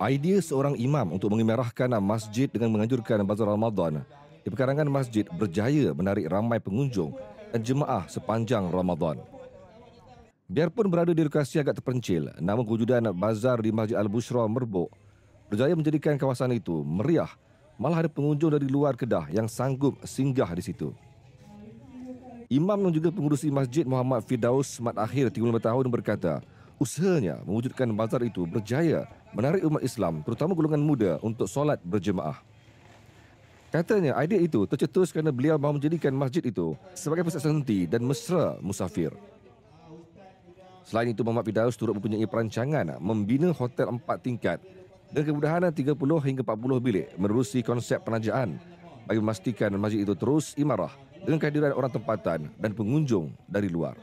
Idea seorang imam untuk mengimerahkan masjid dengan menganjurkan bazar Ramadan di pekarangan masjid berjaya menarik ramai pengunjung dan jemaah sepanjang Ramadan. Biarpun berada di lokasi agak terpencil, namun kewujudan bazar di Masjid Al-Bushra Merbuk berjaya menjadikan kawasan itu meriah. Malah ada pengunjung dari luar Kedah yang sanggup singgah di situ. Imam dan juga pengurusi masjid Muhammad Fidaus Mat Akhir 35 tahun berkata, Usahanya mewujudkan mazhar itu berjaya menarik umat Islam terutama golongan muda untuk solat berjemaah. Katanya idea itu tercetus kerana beliau mahu menjadikan masjid itu sebagai pusat senti dan mesra musafir. Selain itu, Muhammad Fidaus turut mempunyai perancangan membina hotel empat tingkat dengan kemudahan 30 hingga 40 bilik menerusi konsep penajaan bagi memastikan masjid itu terus imarah dengan kehadiran orang tempatan dan pengunjung dari luar.